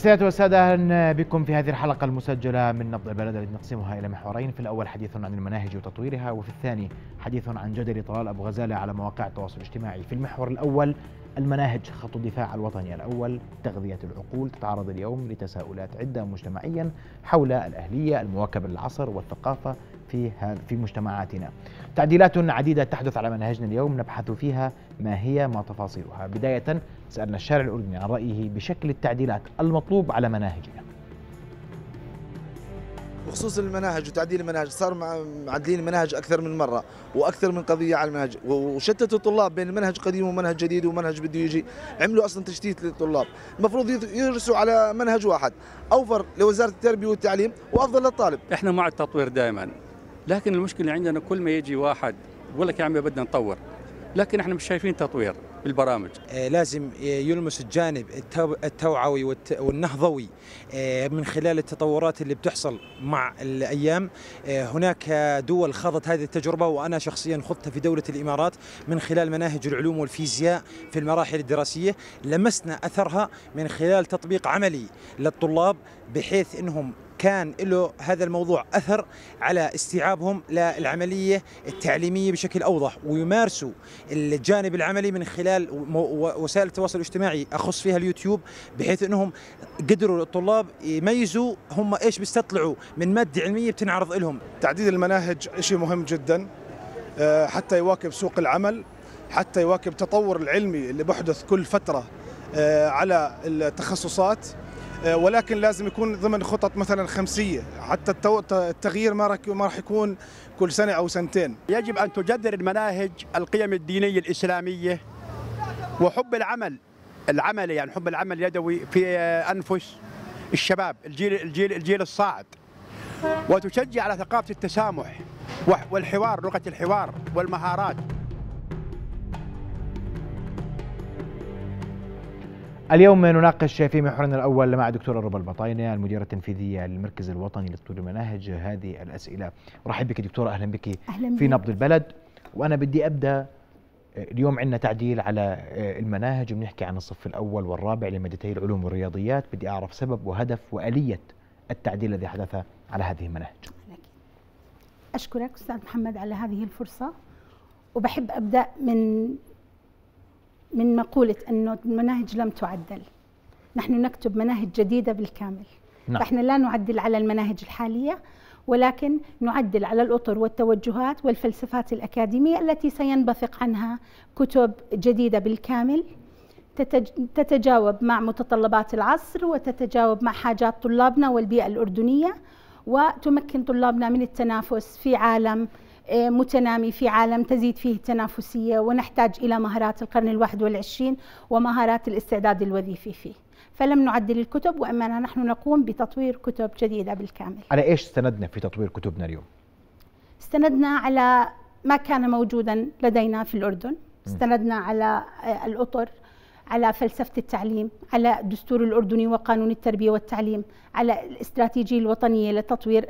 السيدات والسادة أهلا بكم في هذه الحلقة المسجلة من نبض البلد التي نقسمها إلى محورين في الأول حديث عن المناهج وتطويرها وفي الثاني حديث عن جدل طلال أبو غزالة على مواقع التواصل الاجتماعي في المحور الأول المناهج خط الدفاع الوطني الأول تغذية العقول تتعرض اليوم لتساؤلات عدة مجتمعيا حول الأهلية المواكبة للعصر والثقافة في في مجتمعاتنا. تعديلات عديدة تحدث على منهجنا اليوم نبحث فيها ما هي ما تفاصيلها، بداية سألنا الشارع الأردني عن رأيه بشكل التعديلات المطلوب على مناهجنا بخصوص المناهج وتعديل المناهج صار معدلين المناهج اكثر من مره واكثر من قضيه على المنهج وشتتوا الطلاب بين منهج قديم ومنهج جديد ومنهج بده يجي عملوا اصلا تشتيت للطلاب المفروض يدرسوا على منهج واحد اوفر لوزاره التربيه والتعليم وافضل للطالب احنا مع التطوير دائما لكن المشكله عندنا كل ما يجي واحد يقول لك يا عمي بدنا نطور لكن احنا مش شايفين تطوير بالبرامج آه، لازم آه، يلمس الجانب التوعوي والنهضوي آه، من خلال التطورات اللي بتحصل مع الأيام هناك دول خاضت هذه التجربة وأنا شخصيا خضتها في دولة الإمارات من خلال مناهج العلوم والفيزياء في المراحل الدراسية لمسنا أثرها من خلال تطبيق عملي للطلاب بحيث أنهم كان له هذا الموضوع أثر على استيعابهم للعملية التعليمية بشكل أوضح ويمارسوا الجانب العملي من خلال وسائل التواصل الاجتماعي أخص فيها اليوتيوب بحيث أنهم قدروا الطلاب يميزوا هم إيش بيستطلعوا من مادة علمية بتنعرض لهم تعديل المناهج شيء مهم جدا آه، حتى يواكب سوق العمل حتى يواكب التطور العلمي اللي بحدث كل فترة آه، على التخصصات آه، ولكن لازم يكون ضمن خطط مثلا خمسيه حتى التغيير ما راح يكون كل سنه او سنتين. يجب ان تجذر المناهج القيم الدينيه الاسلاميه وحب العمل العملي يعني حب العمل اليدوي في انفس الشباب الجيل الجيل الجيل الصاعد وتشجع على ثقافه التسامح والحوار لغه الحوار والمهارات اليوم نناقش في محورنا الاول مع دكتور ربى البطاينه المديره التنفيذيه للمركز الوطني للطول المناهج هذه الاسئله رحب بك دكتوره اهلا بك أهلا في نبض البلد وانا بدي ابدا آه، اليوم عندنا تعديل على آه، المناهج وبنحكي عن الصف الاول والرابع لمادتي العلوم والرياضيات بدي اعرف سبب وهدف واليه التعديل الذي حدث على هذه المناهج اشكرك استاذ محمد على هذه الفرصه وبحب ابدا من من مقولة أنه المناهج لم تعدل نحن نكتب مناهج جديدة بالكامل نعم. فإحنا لا نعدل على المناهج الحالية ولكن نعدل على الأطر والتوجهات والفلسفات الأكاديمية التي سينبثق عنها كتب جديدة بالكامل تتجاوب مع متطلبات العصر وتتجاوب مع حاجات طلابنا والبيئة الأردنية وتمكن طلابنا من التنافس في عالم آه، متنامي في عالم تزيد فيه التنافسية ونحتاج إلى مهارات القرن الواحد والعشرين ومهارات الاستعداد الوظيفي فيه فلم نعدل الكتب وإنما نحن نقوم بتطوير كتب جديدة بالكامل على إيش استندنا في تطوير كتبنا اليوم؟ استندنا على ما كان موجودا لدينا في الأردن استندنا على آه، الأطر على فلسفة التعليم على الدستور الأردني وقانون التربية والتعليم على الاستراتيجية الوطنية لتطوير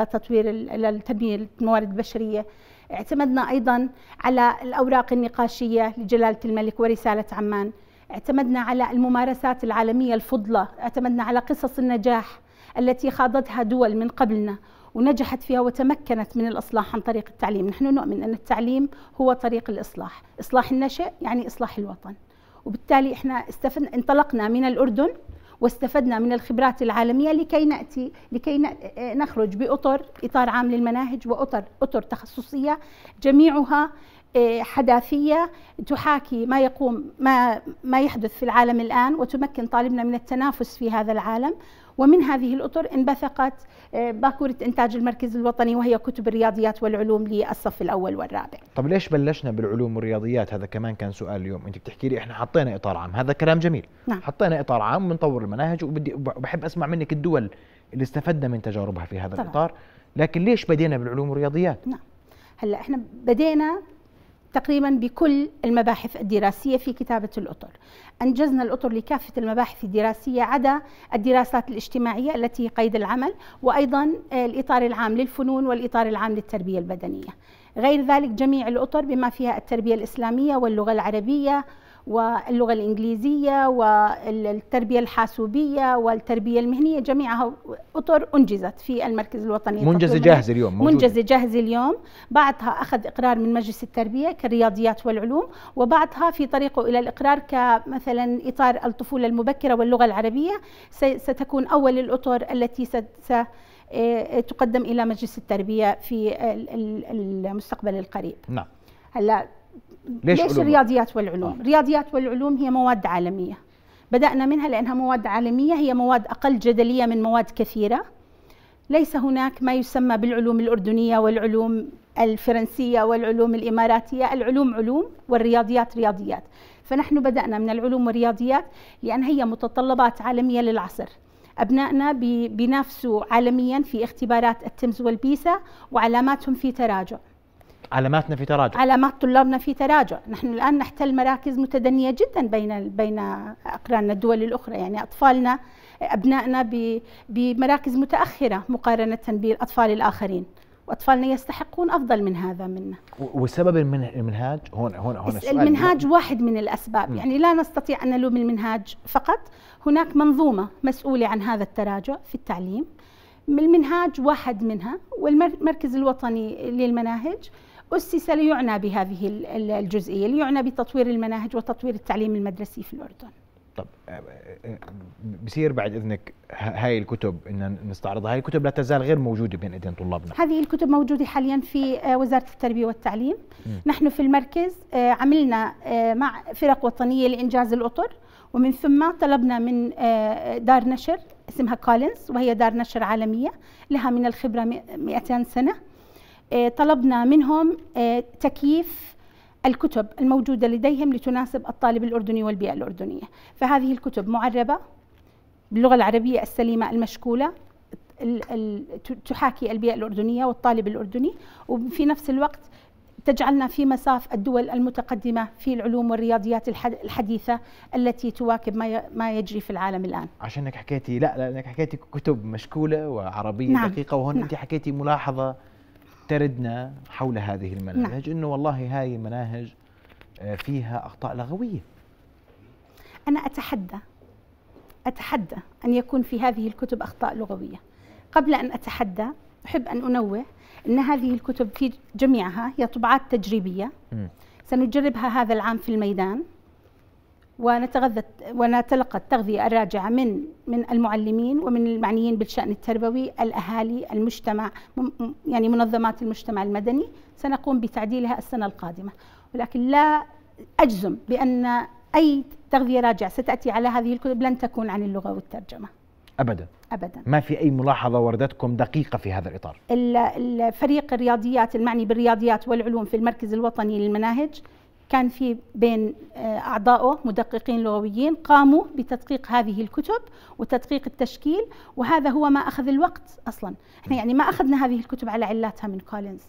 لتطوير للتنمية الموارد البشرية اعتمدنا أيضا على الأوراق النقاشية لجلالة الملك ورسالة عمان اعتمدنا على الممارسات العالمية الفضلة اعتمدنا على قصص النجاح التي خاضتها دول من قبلنا ونجحت فيها وتمكنت من الإصلاح عن طريق التعليم نحن نؤمن أن التعليم هو طريق الإصلاح إصلاح النشأ يعني إصلاح الوطن وبالتالي احنا استفدنا انطلقنا من الاردن واستفدنا من الخبرات العالميه لكي ناتي لكي نخرج باطر اطار عام للمناهج واطر اطر تخصصيه جميعها آه، حداثيه تحاكي ما يقوم ما ما يحدث في العالم الان وتمكن طالبنا من التنافس في هذا العالم ومن هذه الأطر انبثقت آه، باكورة إنتاج المركز الوطني وهي كتب الرياضيات والعلوم للصف الأول والرابع طب ليش بلشنا بالعلوم والرياضيات هذا كمان كان سؤال اليوم أنت بتحكي لي إحنا حطينا إطار عام هذا كلام جميل نعم. حطينا إطار عام بنطور المناهج وبدي وبحب أسمع منك الدول اللي استفدنا من تجاربها في هذا طبعا. الإطار لكن ليش بدينا بالعلوم والرياضيات نعم هلا احنا بدينا تقريبا بكل المباحث الدراسية في كتابة الأطر أنجزنا الأطر لكافة المباحث الدراسية عدا الدراسات الاجتماعية التي قيد العمل وأيضا آه، الإطار العام للفنون والإطار العام للتربية البدنية غير ذلك جميع الأطر بما فيها التربية الإسلامية واللغة العربية واللغة الإنجليزية والتربية الحاسوبية والتربية المهنية جميعها أطر أنجزت في المركز الوطني منجزة جاهزة اليوم منجزة جاهزة اليوم بعدها أخذ إقرار من مجلس التربية كالرياضيات والعلوم وبعدها في طريقه إلى الإقرار كمثلا إطار الطفولة المبكرة واللغة العربية ستكون أول الأطر التي ست آه، تقدم إلى مجلس التربية في المستقبل القريب نعم هلا ليش, ليش الرياضيات والعلوم؟ آه. الرياضيات والعلوم هي مواد عالمية بدأنا منها لأنها مواد عالمية هي مواد أقل جدلية من مواد كثيرة ليس هناك ما يسمى بالعلوم الأردنية والعلوم الفرنسية والعلوم الإماراتية العلوم علوم والرياضيات رياضيات فنحن بدأنا من العلوم والرياضيات لأن هي متطلبات عالمية للعصر أبنائنا بينافسوا عالميا في اختبارات التمز والبيسا وعلاماتهم في تراجع علاماتنا في تراجع علامات طلابنا في تراجع نحن الآن نحتل مراكز متدنية جدا بين بين أقراننا الدول الأخرى يعني أطفالنا أبنائنا بمراكز متأخرة مقارنة بالأطفال الآخرين واطفالنا يستحقون افضل من هذا منا وسبب المنهاج هون هون هون المنهاج واحد من الاسباب م. يعني لا نستطيع ان نلوم المنهاج فقط هناك منظومه مسؤوله عن هذا التراجع في التعليم المنهاج واحد منها والمركز الوطني للمناهج أسس ليعنى بهذه الجزئية ليعنى بتطوير المناهج وتطوير التعليم المدرسي في الأردن طب آه، آه، آه، بصير بعد اذنك هاي الكتب ان نستعرضها هاي الكتب لا تزال غير موجوده بين ايدين طلابنا هذه الكتب موجوده حاليا في وزاره التربيه والتعليم م. نحن في المركز عملنا مع فرق وطنيه لانجاز الاطر ومن ثم طلبنا من دار نشر اسمها كولينز وهي دار نشر عالميه لها من الخبره 200 سنه آه، طلبنا منهم آه، تكييف الكتب الموجودة لديهم لتناسب الطالب الأردني والبيئة الأردنية فهذه الكتب معربة باللغة العربية السليمة المشكولة تحاكي البيئة الأردنية والطالب الأردني وفي نفس الوقت تجعلنا في مساف الدول المتقدمة في العلوم والرياضيات الحديثة التي تواكب ما يجري في العالم الآن عشانك حكيتي لا لأنك حكيتي كتب مشكولة وعربية نعم دقيقة وهون نعم أنت حكيتي ملاحظة تردنا حول هذه المناهج نعم. انه والله هاي مناهج آه، فيها اخطاء لغويه انا اتحدى اتحدى ان يكون في هذه الكتب اخطاء لغويه قبل ان اتحدى احب ان انوه ان هذه الكتب في جميعها هي طبعات تجريبيه م. سنجربها هذا العام في الميدان ونتغذى ونتلقى التغذية الراجعة من من المعلمين ومن المعنيين بالشأن التربوي، الأهالي، المجتمع يعني منظمات المجتمع المدني، سنقوم بتعديلها السنة القادمة، ولكن لا أجزم بأن أي تغذية راجعة ستأتي على هذه الكتب لن تكون عن اللغة والترجمة. ابدا ابدا ما في اي ملاحظه وردتكم دقيقه في هذا الاطار الفريق الرياضيات المعني بالرياضيات والعلوم في المركز الوطني للمناهج كان في بين آه، أعضائه مدققين لغويين قاموا بتدقيق هذه الكتب وتدقيق التشكيل وهذا هو ما أخذ الوقت أصلا احنا يعني ما أخذنا هذه الكتب على علاتها من كولينز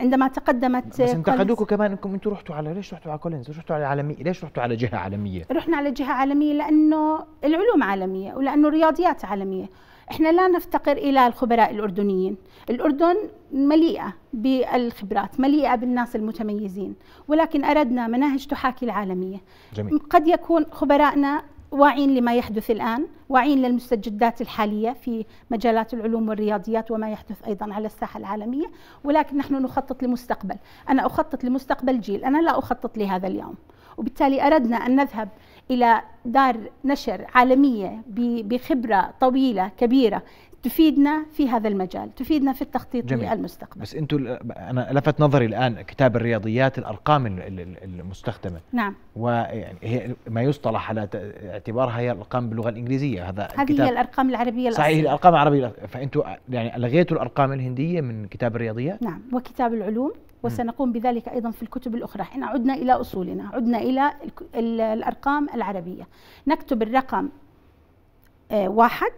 عندما تقدمت بس انتقدوكم كمان انكم انتم رحتوا على ليش رحتوا على كولينز؟ رحتوا على عالمية ليش رحتوا على جهه عالميه؟ رحنا على جهه عالميه لانه العلوم عالميه ولانه الرياضيات عالميه، احنا لا نفتقر الى الخبراء الاردنيين الاردن مليئه بالخبرات مليئه بالناس المتميزين ولكن اردنا مناهج تحاكي العالميه جميل. قد يكون خبرائنا واعين لما يحدث الآن واعين للمستجدات الحالية في مجالات العلوم والرياضيات وما يحدث أيضا على الساحة العالمية ولكن نحن نخطط لمستقبل أنا أخطط لمستقبل جيل أنا لا أخطط لهذا اليوم وبالتالي أردنا أن نذهب إلى دار نشر عالمية بخبرة طويلة كبيرة تفيدنا في هذا المجال تفيدنا في التخطيط جميل. للمستقبل بس انتم انا لفت نظري الان كتاب الرياضيات الارقام المستخدمه نعم وهي يعني ما يصطلح على اعتبارها هي الارقام باللغه الانجليزيه هذا هذه هي الارقام العربيه الأصلية. صحيح الارقام العربيه فانتم يعني الغيتوا الارقام الهنديه من كتاب الرياضيات نعم وكتاب العلوم وسنقوم بذلك ايضا في الكتب الاخرى، احنا عدنا الى اصولنا، عدنا الى الارقام العربيه، نكتب الرقم واحد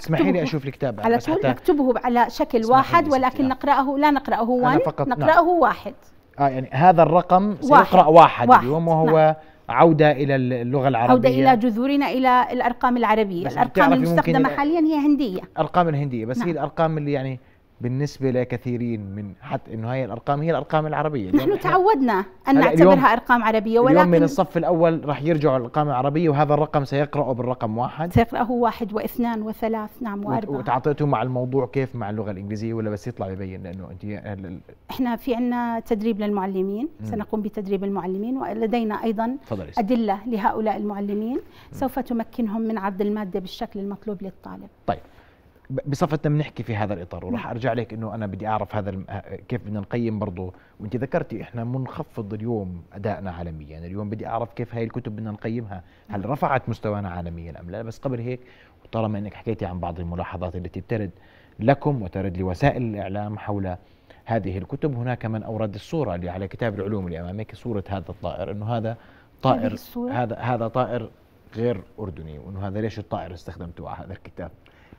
اسمحي لي اشوف الكتاب على طول نكتبه على شكل واحد ولكن نقراه لا نقراه فقط نعم. نقراه نعم. واحد اه يعني هذا الرقم سيقرا واحد, واحد اليوم وهو نعم. عودة إلى اللغة العربية عودة إلى جذورنا إلى الأرقام العربية الأرقام المستخدمة حاليا هي هندية الأرقام الهندية بس نعم. هي الأرقام اللي يعني بالنسبة لكثيرين من حتى انه هي الارقام هي الارقام العربية نحن تعودنا ان نعتبرها ارقام عربية ولكن اليوم من الصف الاول راح يرجعوا الارقام العربية وهذا الرقم سيقرأه بالرقم واحد سيقرأه واحد واثنان وثلاث نعم واربعة وتعطيته مع الموضوع كيف مع اللغة الانجليزية ولا بس يطلع يبين لانه انت احنا في عندنا تدريب للمعلمين سنقوم بتدريب المعلمين ولدينا ايضا فضل ادلة لهؤلاء المعلمين سوف تمكنهم من عرض المادة بالشكل المطلوب للطالب طيب بصفتنا بنحكي في هذا الاطار وراح نعم. ارجع لك انه انا بدي اعرف هذا كيف بدنا نقيم برضه وانت ذكرتي احنا منخفض اليوم ادائنا عالميا يعني اليوم بدي اعرف كيف هاي الكتب بدنا نقيمها هل نعم. رفعت مستوانا عالميا ام لا بس قبل هيك وطالما انك حكيتي عن بعض الملاحظات التي ترد لكم وترد لوسائل الاعلام حول هذه الكتب هناك من اورد الصوره اللي على كتاب العلوم اللي امامك صوره هذا الطائر انه هذا طائر هذا هذا طائر غير اردني وانه هذا ليش الطائر استخدمته على هذا الكتاب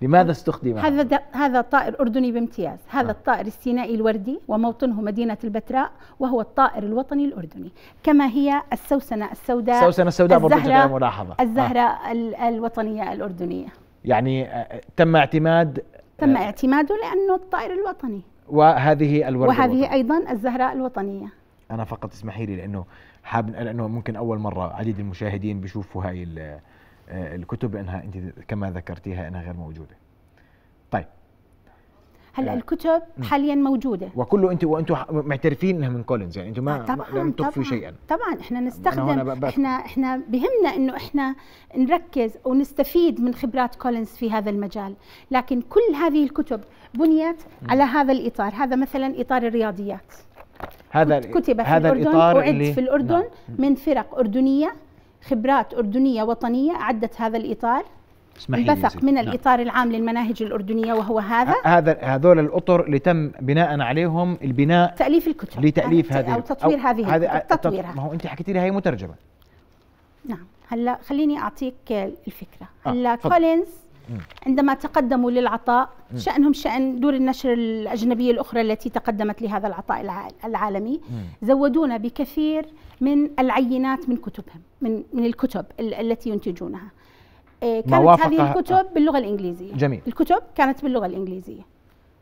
لماذا استخدم هذا هذا طائر اردني بامتياز هذا آه. الطائر السينائي الوردي وموطنه مدينه البتراء وهو الطائر الوطني الاردني كما هي السوسنه السوداء السوسنه السوداء الزهره ملاحظه آه. الزهره آه. الوطنيه الاردنيه يعني آه، تم اعتماد آه، تم اعتماده لانه الطائر الوطني وهذه الورده وهذه الوطنية. ايضا الزهره الوطنيه انا فقط اسمحي لي لانه حاب لانه ممكن اول مره عديد المشاهدين بيشوفوا هاي آه، الكتب انها انت كما ذكرتيها انها غير موجوده. طيب هلا آه، الكتب حاليا موجوده وكله انت وانتم معترفين انها من كولينز يعني انتم ما طبعاً لم تخفوا شيئا طبعا احنا نستخدم احنا احنا بهمنا انه احنا نركز ونستفيد من خبرات كولينز في هذا المجال لكن كل هذه الكتب بنيت م. على هذا الاطار هذا مثلا اطار الرياضيات هذا كتب هذا في الاردن الاطار وعد اللي... في الاردن نعم. من فرق اردنيه خبرات أردنية وطنية أعدت هذا الإطار انبثق من نعم. الإطار العام للمناهج الأردنية وهو هذا هذا هذول الأطر اللي تم بناء عليهم البناء تأليف الكتب لتأليف هذه أو تطوير أو هذه هذا تطويرها ما هو أنت حكيتي لي هي مترجمة نعم هلا خليني أعطيك الفكرة آه، هلا آه. كولينز عندما تقدموا للعطاء شأنهم شأن دور النشر الأجنبية الأخرى التي تقدمت لهذا العطاء العالمي زودونا بكثير من العينات من كتبهم من من الكتب التي ينتجونها إيه، كانت هذه الكتب آه. باللغة الإنجليزية جميل الكتب كانت باللغة الإنجليزية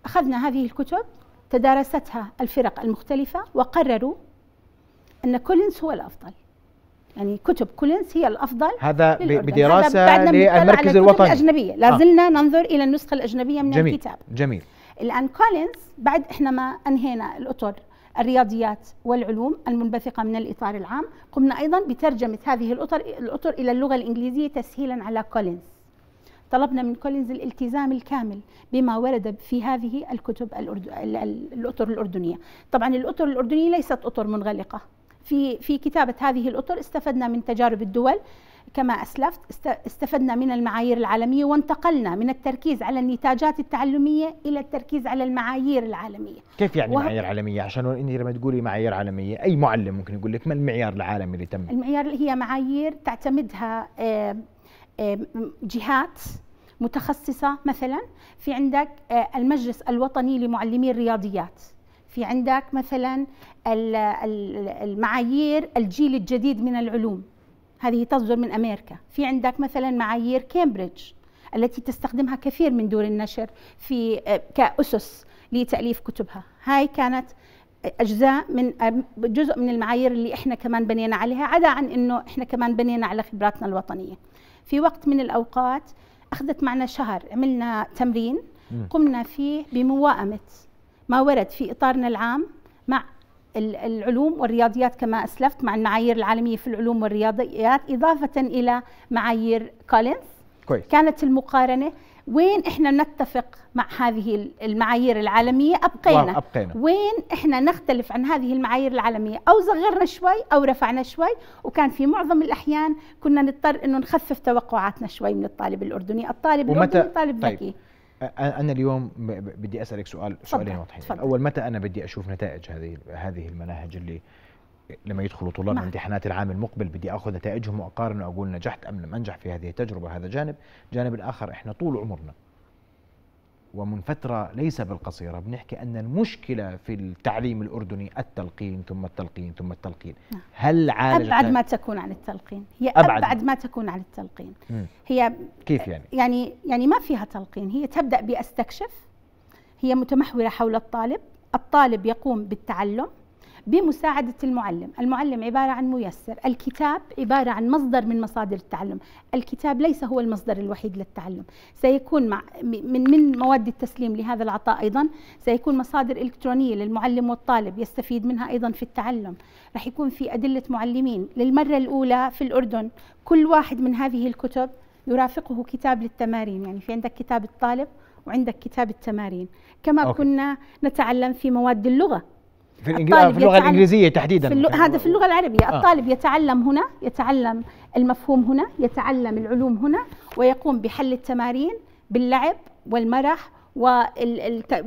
أخذنا هذه الكتب تدارستها الفرق المختلفة وقرروا أن كولينز هو الأفضل يعني كتب كولينز هي الافضل هذا بدراسه للمركز الوطني الاجنبيه لازلنا آه. ننظر الى النسخه الاجنبيه من جميل. الكتاب جميل الان كولينز بعد احنا ما انهينا الاطر الرياضيات والعلوم المنبثقه من الاطار العام قمنا ايضا بترجمه هذه الاطر الاطر الى اللغه الانجليزيه تسهيلا على كولينز طلبنا من كولينز الالتزام الكامل بما ورد في هذه الكتب الأردو... الاطر الاردنيه طبعا الاطر الاردنيه ليست اطر منغلقه في في كتابه هذه الاطر استفدنا من تجارب الدول كما اسلفت استفدنا من المعايير العالميه وانتقلنا من التركيز على النتاجات التعلميه الى التركيز على المعايير العالميه. كيف يعني وه... معايير عالميه؟ عشان انت لما تقولي معايير عالميه اي معلم ممكن يقول لك ما المعيار العالمي اللي تم؟ المعيار هي معايير تعتمدها آه، آه، جهات متخصصه مثلا في عندك آه، المجلس الوطني لمعلمي الرياضيات في عندك مثلا المعايير الجيل الجديد من العلوم هذه تصدر من امريكا في عندك مثلا معايير كامبريدج التي تستخدمها كثير من دور النشر في كاسس لتاليف كتبها هاي كانت اجزاء من جزء من المعايير اللي احنا كمان بنينا عليها عدا عن انه احنا كمان بنينا على خبراتنا الوطنيه في وقت من الاوقات اخذت معنا شهر عملنا تمرين قمنا فيه بموائمه ما ورد في إطارنا العام مع العلوم والرياضيات كما أسلفت مع المعايير العالمية في العلوم والرياضيات إضافة إلى معايير كولينز كويس. كانت المقارنة وين احنا نتفق مع هذه المعايير العالمية أبقينا. أبقينا وين احنا نختلف عن هذه المعايير العالمية أو صغرنا شوي أو رفعنا شوي وكان في معظم الأحيان كنا نضطر أنه نخفف توقعاتنا شوي من الطالب الأردني الطالب ومتى الأردني طالب طيب. ذكي طيب. انا اليوم بدي اسالك سؤال سؤالين واضحين اول متى انا بدي اشوف نتائج هذه هذه المناهج اللي لما يدخلوا طلاب نعم. امتحانات العام المقبل بدي اخذ نتائجهم واقارن واقول نجحت ام لم انجح في هذه التجربه هذا جانب جانب الاخر احنا طول عمرنا ومن فترة ليس بالقصيرة بنحكي أن المشكلة في التعليم الأردني التلقين ثم التلقين ثم التلقين نعم. هل عالج أبعد ما تكون عن التلقين هي أبعد, أبعد ما تكون عن التلقين هي كيف يعني؟ يعني يعني ما فيها تلقين هي تبدأ بأستكشف هي متمحورة حول الطالب الطالب يقوم بالتعلم بمساعدة المعلم المعلم عبارة عن ميسر الكتاب عبارة عن مصدر من مصادر التعلم الكتاب ليس هو المصدر الوحيد للتعلم سيكون مع من, من مواد التسليم لهذا العطاء أيضا سيكون مصادر إلكترونية للمعلم والطالب يستفيد منها أيضا في التعلم رح يكون في أدلة معلمين للمرة الأولى في الأردن كل واحد من هذه الكتب يرافقه كتاب للتمارين يعني في عندك كتاب الطالب وعندك كتاب التمارين كما أوكي. كنا نتعلم في مواد اللغة في, في اللغه الانجليزيه تحديدا في اللو... هذا في اللغه العربيه آه. الطالب يتعلم هنا يتعلم المفهوم هنا يتعلم العلوم هنا ويقوم بحل التمارين باللعب والمرح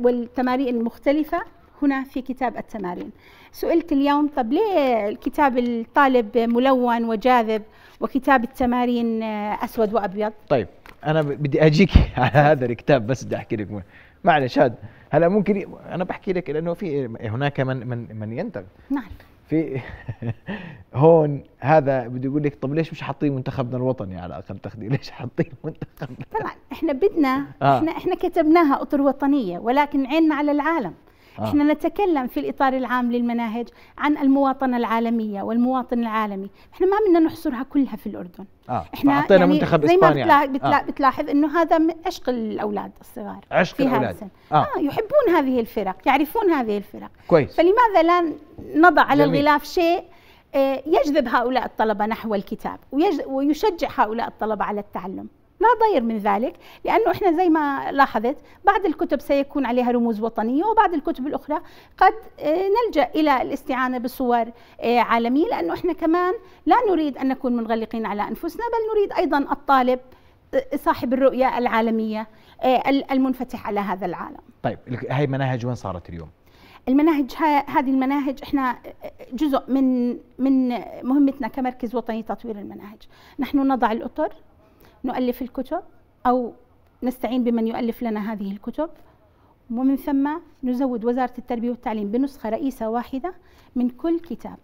والتمارين المختلفه هنا في كتاب التمارين سئلت اليوم طب ليه كتاب الطالب ملون وجاذب وكتاب التمارين اسود وابيض طيب انا بدي اجيك على هذا الكتاب بس بدي احكي لك معلش هذا هلا ممكن انا بحكي لك لانه في هناك من من من ينتقد نعم في هون هذا بده يقول لك طب ليش مش حاطين منتخبنا الوطني على اقل تقدير ليش حاطين منتخبنا طبعا احنا بدنا آه. احنا احنا كتبناها اطر وطنيه ولكن عيننا على العالم آه. احنا نتكلم في الاطار العام للمناهج عن المواطنه العالميه والمواطن العالمي احنا ما بدنا نحصرها كلها في الاردن آه. احنا اعطينا يعني منتخب زي بتلا... بتلا... آه. بتلاحظ انه هذا من عشق الاولاد الصغار عشق في الاولاد آه. آه يحبون هذه الفرق يعرفون هذه الفرق كويس فلماذا لا نضع على جميل. الغلاف شيء آه، يجذب هؤلاء الطلبة نحو الكتاب ويشجع هؤلاء الطلبة على التعلم لا ضير من ذلك لأنه إحنا زي ما لاحظت بعض الكتب سيكون عليها رموز وطنية وبعض الكتب الأخرى قد آه، نلجأ إلى الاستعانة بصور آه، عالمية لأنه إحنا كمان لا نريد أن نكون منغلقين على أنفسنا بل نريد أيضا الطالب آه، صاحب الرؤية العالمية المنفتح على هذا العالم طيب هاي المناهج وين صارت اليوم؟ المناهج هذه المناهج احنا جزء من من مهمتنا كمركز وطني تطوير المناهج، نحن نضع الاطر نؤلف الكتب أو نستعين بمن يؤلف لنا هذه الكتب ومن ثم نزود وزارة التربية والتعليم بنسخة رئيسة واحدة من كل كتاب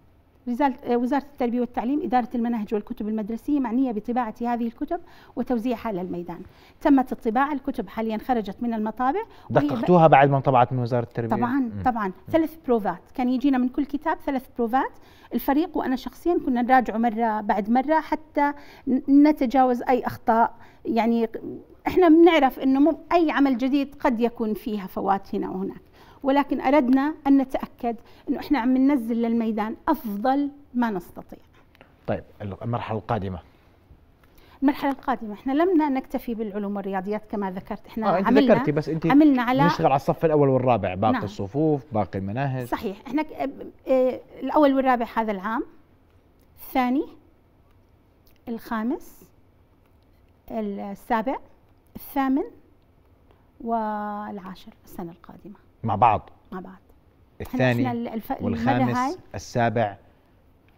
وزارة التربية والتعليم إدارة المناهج والكتب المدرسية معنية بطباعة هذه الكتب وتوزيعها على الميدان تمت الطباعة الكتب حاليا خرجت من المطابع دققتوها بعد ما انطبعت من وزارة التربية طبعا م. طبعا ثلاث بروفات كان يجينا من كل كتاب ثلاث بروفات الفريق وأنا شخصيا كنا نراجعه مرة بعد مرة حتى نتجاوز أي أخطاء يعني احنا بنعرف انه اي عمل جديد قد يكون فيها فوات هنا وهناك ولكن أردنا أن نتأكد أنه إحنا عم ننزل للميدان أفضل ما نستطيع طيب المرحلة القادمة المرحلة القادمة احنا لم نكتفي بالعلوم والرياضيات كما ذكرت احنا آه انت عملنا ذكرتي بس انت عملنا على نشتغل على الصف الاول والرابع باقي نعم. الصفوف باقي المناهج صحيح احنا اه الاول والرابع هذا العام الثاني الخامس السابع الثامن والعاشر السنة القادمة مع بعض مع بعض الثاني الف... والخامس السابع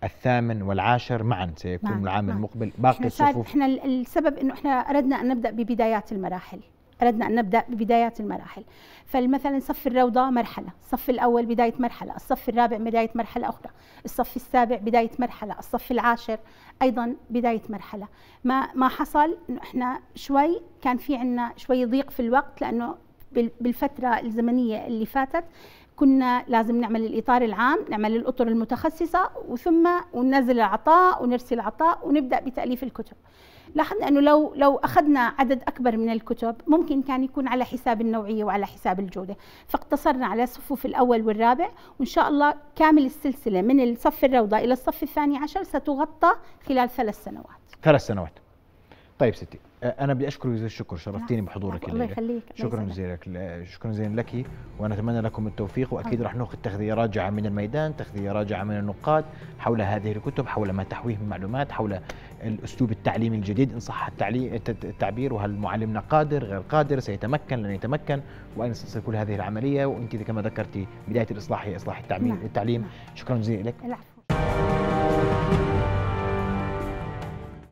الثامن والعاشر معا سيكون معا العام معا المقبل باقي الصفوف احنا السبب انه احنا اردنا ان نبدا ببدايات المراحل أردنا أن نبدأ ببدايات المراحل فمثلا صف الروضة مرحلة الصف الأول بداية مرحلة الصف الرابع بداية مرحلة أخرى الصف السابع بداية مرحلة الصف العاشر أيضا بداية مرحلة ما, ما حصل إنه إحنا شوي كان في عندنا شوي ضيق في الوقت لأنه بالفترة الزمنية اللي فاتت كنا لازم نعمل الإطار العام نعمل الأطر المتخصصة وثم وننزل العطاء ونرسل العطاء ونبدأ بتأليف الكتب لاحظنا أنه لو, لو أخذنا عدد أكبر من الكتب ممكن كان يكون على حساب النوعية وعلى حساب الجودة فاقتصرنا على الصفوف الأول والرابع وإن شاء الله كامل السلسلة من الصف الروضة إلى الصف الثاني عشر ستغطى خلال ثلاث سنوات ثلاث سنوات طيب ستي انا بدي اشكرك جزيل الشكر شرفتيني نعم. بحضورك الله يخليك شكرا جزيلا شكرا جزيلا لك ونتمنى لكم التوفيق واكيد رح ناخذ تغذيه راجعه من الميدان تغذيه راجعه من النقاد حول هذه الكتب حول ما تحويه من معلومات حول الاسلوب التعليمي الجديد ان صح التعبير وهل معلمنا قادر غير قادر سيتمكن لن يتمكن ستصل كل هذه العمليه وانت كما ذكرتي بدايه الاصلاح هي اصلاح نعم، التعليم التعليم شكرا جزيلا لك العفو.